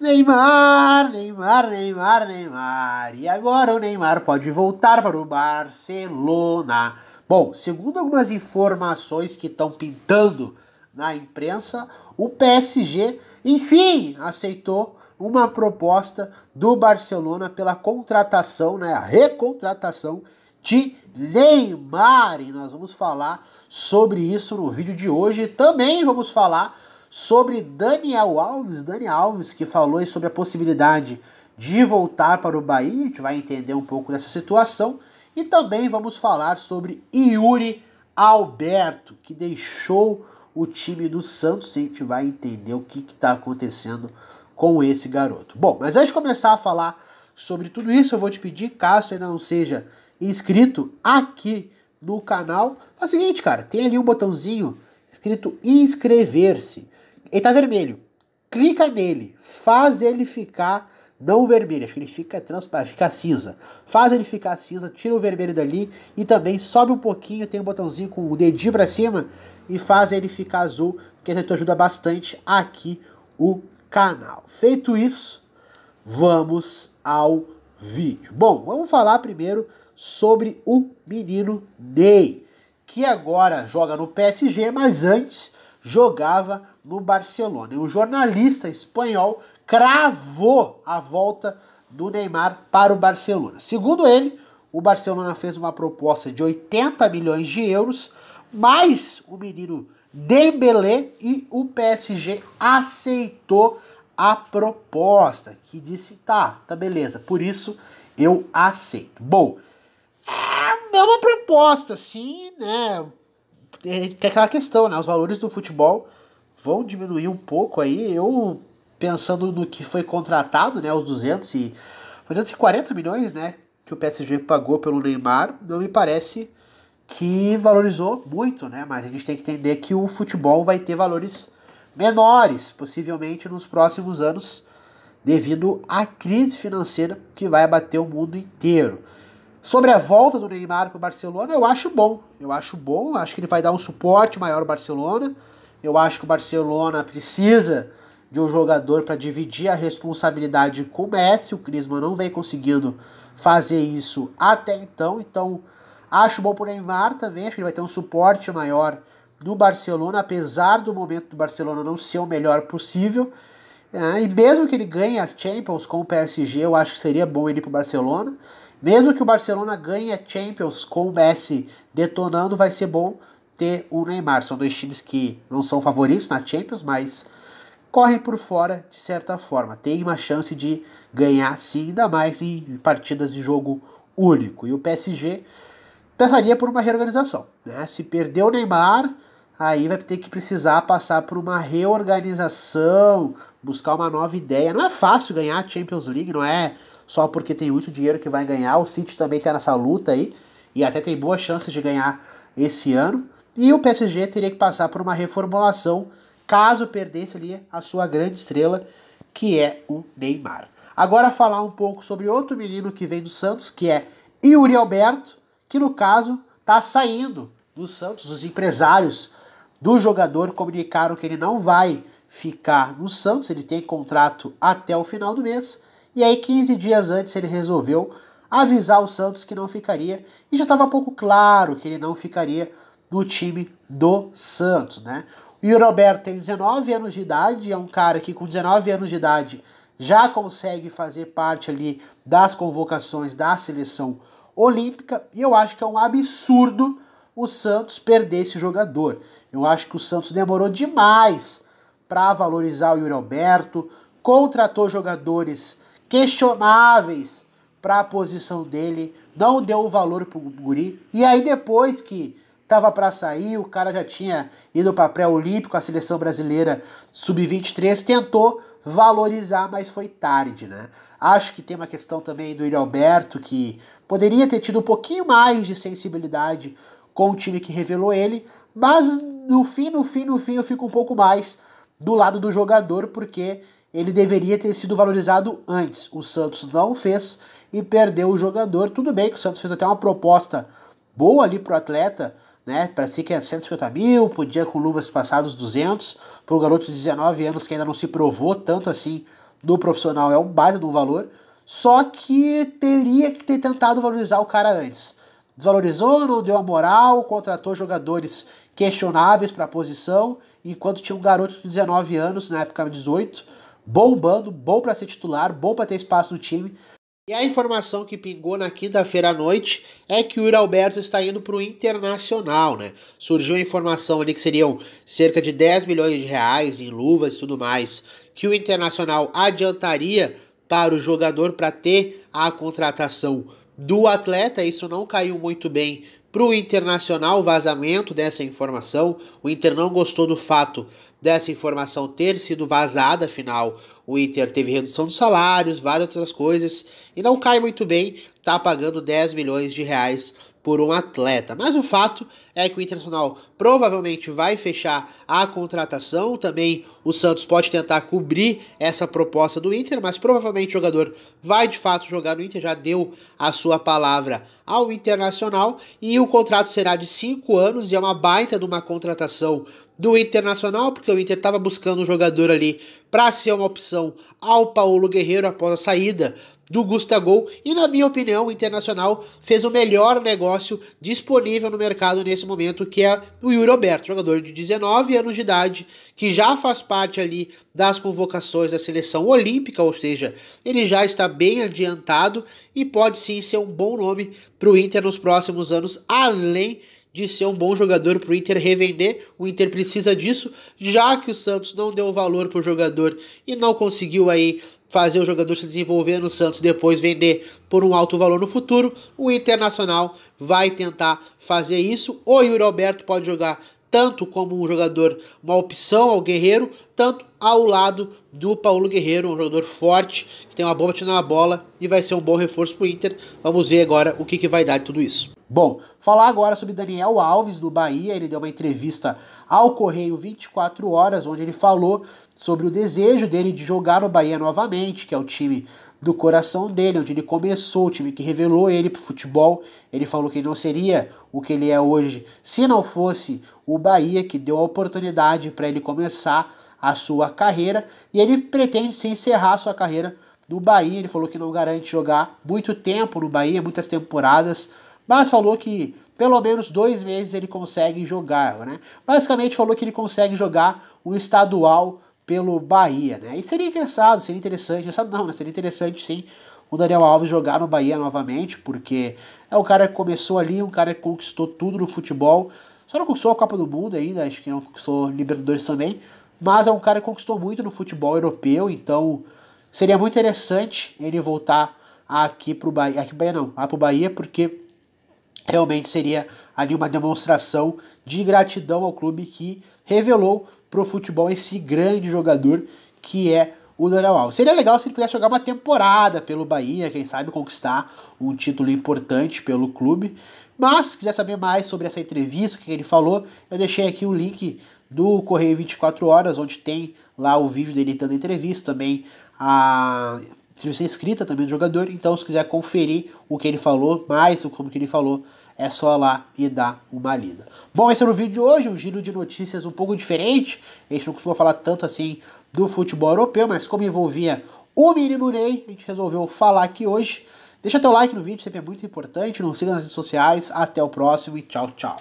Neymar, Neymar, Neymar, Neymar. E agora o Neymar pode voltar para o Barcelona. Bom, segundo algumas informações que estão pintando na imprensa, o PSG, enfim, aceitou uma proposta do Barcelona pela contratação, né, a recontratação de Neymar. E nós vamos falar sobre isso no vídeo de hoje. Também vamos falar Sobre Daniel Alves, Daniel Alves que falou sobre a possibilidade de voltar para o Bahia, a gente vai entender um pouco dessa situação. E também vamos falar sobre Yuri Alberto, que deixou o time do Santos, a gente vai entender o que está acontecendo com esse garoto. Bom, mas antes de começar a falar sobre tudo isso, eu vou te pedir, caso ainda não seja inscrito aqui no canal, faz o seguinte, cara, tem ali um botãozinho escrito inscrever-se. Ele tá vermelho. Clica nele. Faz ele ficar não vermelho. Acho que ele fica transparente, ah, fica cinza. Faz ele ficar cinza, tira o vermelho dali e também sobe um pouquinho, tem um botãozinho com o dedinho para cima e faz ele ficar azul, que te ajuda bastante aqui o canal. Feito isso, vamos ao vídeo. Bom, vamos falar primeiro sobre o menino Ney, que agora joga no PSG, mas antes jogava no Barcelona. E um jornalista espanhol cravou a volta do Neymar para o Barcelona. Segundo ele, o Barcelona fez uma proposta de 80 milhões de euros, mais o menino Dembélé e o PSG aceitou a proposta, que disse, tá, tá beleza, por isso eu aceito. Bom, é uma proposta, sim, né? É, que é aquela questão, né? Os valores do futebol vão diminuir um pouco aí. Eu pensando no que foi contratado, né? Os 200 e 240 milhões, né? Que o PSG pagou pelo Neymar, não me parece que valorizou muito, né? Mas a gente tem que entender que o futebol vai ter valores menores, possivelmente nos próximos anos, devido à crise financeira que vai abater o mundo inteiro. Sobre a volta do Neymar para o Barcelona, eu acho bom. Eu acho bom, acho que ele vai dar um suporte maior ao Barcelona. Eu acho que o Barcelona precisa de um jogador para dividir a responsabilidade com o Messi. O Crisma não vem conseguindo fazer isso até então. Então, acho bom para o Neymar também. Acho que ele vai ter um suporte maior do Barcelona, apesar do momento do Barcelona não ser o melhor possível. É, e mesmo que ele ganhe a Champions com o PSG, eu acho que seria bom ele ir para o Barcelona. Mesmo que o Barcelona ganhe a Champions com o Messi detonando, vai ser bom ter o Neymar. São dois times que não são favoritos na Champions, mas correm por fora de certa forma. Tem uma chance de ganhar sim, ainda mais em partidas de jogo único. E o PSG passaria por uma reorganização. Né? Se perder o Neymar, aí vai ter que precisar passar por uma reorganização, buscar uma nova ideia. Não é fácil ganhar a Champions League, não é só porque tem muito dinheiro que vai ganhar. O City também está nessa luta aí e até tem boas chances de ganhar esse ano. E o PSG teria que passar por uma reformulação caso perdesse ali a sua grande estrela, que é o Neymar. Agora falar um pouco sobre outro menino que vem do Santos, que é Yuri Alberto, que no caso está saindo do Santos. Os empresários do jogador comunicaram que ele não vai ficar no Santos, ele tem contrato até o final do mês e aí, 15 dias antes, ele resolveu avisar o Santos que não ficaria. E já estava pouco claro que ele não ficaria no time do Santos, né? E o Roberto tem 19 anos de idade, é um cara que com 19 anos de idade já consegue fazer parte ali das convocações da seleção olímpica, e eu acho que é um absurdo o Santos perder esse jogador. Eu acho que o Santos demorou demais para valorizar o Yuri Alberto, contratou jogadores questionáveis para a posição dele, não deu o valor pro Guri. E aí depois que tava para sair, o cara já tinha ido para pré-olímpico, a seleção brasileira sub-23 tentou valorizar, mas foi tarde, né? Acho que tem uma questão também do Yuri Alberto que poderia ter tido um pouquinho mais de sensibilidade com o time que revelou ele, mas no fim, no fim, no fim eu fico um pouco mais do lado do jogador porque ele deveria ter sido valorizado antes. O Santos não fez e perdeu o jogador. Tudo bem que o Santos fez até uma proposta boa ali pro atleta, né? Parecia que é 150 mil, podia com luvas passar os 200. Para um garoto de 19 anos que ainda não se provou tanto assim no profissional, é um baita de um valor. Só que teria que ter tentado valorizar o cara antes. Desvalorizou, não deu a moral, contratou jogadores questionáveis para a posição, enquanto tinha um garoto de 19 anos, na época 18, bombando, bom para ser titular, bom para ter espaço no time. E a informação que pingou na quinta-feira à noite é que o Yuri Alberto está indo para o Internacional, né? Surgiu a informação ali que seriam cerca de 10 milhões de reais em luvas e tudo mais, que o Internacional adiantaria para o jogador para ter a contratação do atleta. Isso não caiu muito bem para o Internacional, vazamento dessa informação. O Inter não gostou do fato dessa informação ter sido vazada, afinal o Inter teve redução de salários, várias outras coisas, e não cai muito bem, tá pagando 10 milhões de reais por um atleta. Mas o fato é que o Internacional provavelmente vai fechar a contratação. Também o Santos pode tentar cobrir essa proposta do Inter, mas provavelmente o jogador vai de fato jogar no Inter. Já deu a sua palavra ao Internacional e o contrato será de cinco anos e é uma baita de uma contratação do Internacional, porque o Inter estava buscando um jogador ali para ser uma opção ao Paulo Guerreiro após a saída do Gustavo e na minha opinião o Internacional fez o melhor negócio disponível no mercado nesse momento que é o Yuri Alberto, jogador de 19 anos de idade que já faz parte ali das convocações da seleção olímpica, ou seja, ele já está bem adiantado e pode sim ser um bom nome para o Inter nos próximos anos, além de ser um bom jogador para o Inter revender. O Inter precisa disso, já que o Santos não deu valor para o jogador e não conseguiu aí fazer o jogador se desenvolver no Santos depois vender por um alto valor no futuro. O Internacional vai tentar fazer isso. O Yuri Alberto pode jogar tanto como um jogador, uma opção ao Guerreiro, tanto ao lado do Paulo Guerreiro, um jogador forte, que tem uma boa batida na bola e vai ser um bom reforço para o Inter. Vamos ver agora o que, que vai dar de tudo isso. Bom, falar agora sobre Daniel Alves do Bahia, ele deu uma entrevista ao Correio 24 Horas, onde ele falou sobre o desejo dele de jogar no Bahia novamente, que é o time do coração dele, onde ele começou, o time que revelou ele para o futebol. Ele falou que ele não seria o que ele é hoje se não fosse o Bahia, que deu a oportunidade para ele começar a sua carreira. E ele pretende se encerrar a sua carreira no Bahia. Ele falou que não garante jogar muito tempo no Bahia, muitas temporadas mas falou que pelo menos dois meses ele consegue jogar, né? Basicamente falou que ele consegue jogar o estadual pelo Bahia, né? E seria engraçado, seria interessante, engraçado não, né? Seria interessante sim o Daniel Alves jogar no Bahia novamente, porque é um cara que começou ali, um cara que conquistou tudo no futebol, só não conquistou a Copa do Mundo ainda, acho que não conquistou Libertadores também, mas é um cara que conquistou muito no futebol europeu, então seria muito interessante ele voltar aqui pro Bahia, aqui pro Bahia não, lá pro Bahia, porque realmente seria ali uma demonstração de gratidão ao clube que revelou para o futebol esse grande jogador que é o Daniel Alves. Seria legal se ele pudesse jogar uma temporada pelo Bahia, quem sabe conquistar um título importante pelo clube. Mas se quiser saber mais sobre essa entrevista, o que ele falou, eu deixei aqui o link do Correio 24 Horas, onde tem lá o vídeo dele dando entrevista, também a entrevista escrita também do jogador. Então, se quiser conferir o que ele falou, mais como que ele falou, é só lá e dar uma lida. Bom, esse era o vídeo de hoje, um giro de notícias um pouco diferente. A gente não costuma falar tanto assim do futebol europeu, mas como envolvia o menino Ney, a gente resolveu falar aqui hoje. Deixa teu like no vídeo, sempre é muito importante. Nos siga nas redes sociais. Até o próximo e tchau, tchau.